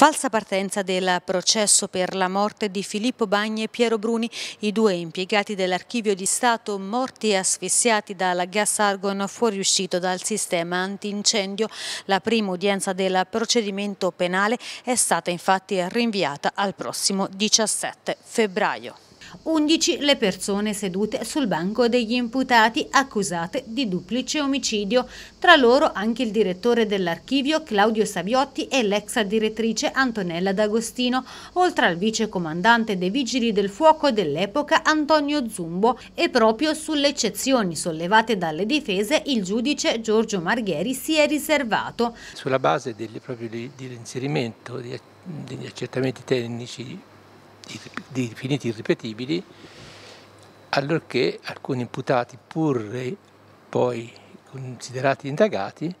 Falsa partenza del processo per la morte di Filippo Bagni e Piero Bruni, i due impiegati dell'archivio di Stato morti e asfissiati dal gas argon fuoriuscito dal sistema antincendio. La prima udienza del procedimento penale è stata infatti rinviata al prossimo 17 febbraio. 11 le persone sedute sul banco degli imputati accusate di duplice omicidio, tra loro anche il direttore dell'archivio Claudio Saviotti e l'ex direttrice Antonella D'Agostino, oltre al vicecomandante dei Vigili del Fuoco dell'epoca Antonio Zumbo e proprio sulle eccezioni sollevate dalle difese il giudice Giorgio Margheri si è riservato. Sulla base del, proprio dell'inserimento degli accertamenti tecnici di definiti irripetibili, allorché alcuni imputati, pur poi considerati indagati,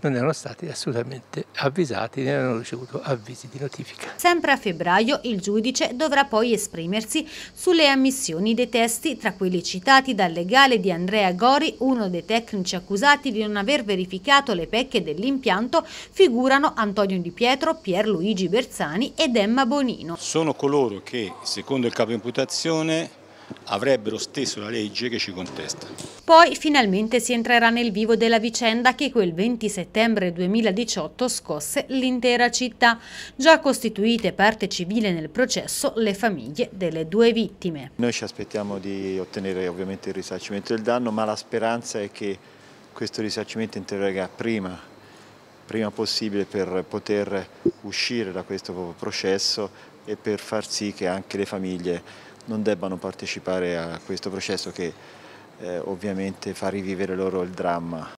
non erano stati assolutamente avvisati né hanno ricevuto avvisi di notifica. Sempre a febbraio il giudice dovrà poi esprimersi sulle ammissioni dei testi, tra quelli citati dal legale di Andrea Gori, uno dei tecnici accusati di non aver verificato le pecche dell'impianto, figurano Antonio Di Pietro, Pierluigi Bersani ed Emma Bonino. Sono coloro che, secondo il capo imputazione, avrebbero stesso la legge che ci contesta. Poi finalmente si entrerà nel vivo della vicenda che quel 20 settembre 2018 scosse l'intera città. Già costituite parte civile nel processo le famiglie delle due vittime. Noi ci aspettiamo di ottenere ovviamente il risarcimento del danno, ma la speranza è che questo risarcimento intervenga prima, prima possibile per poter uscire da questo processo e per far sì che anche le famiglie non debbano partecipare a questo processo che eh, ovviamente far rivivere loro il dramma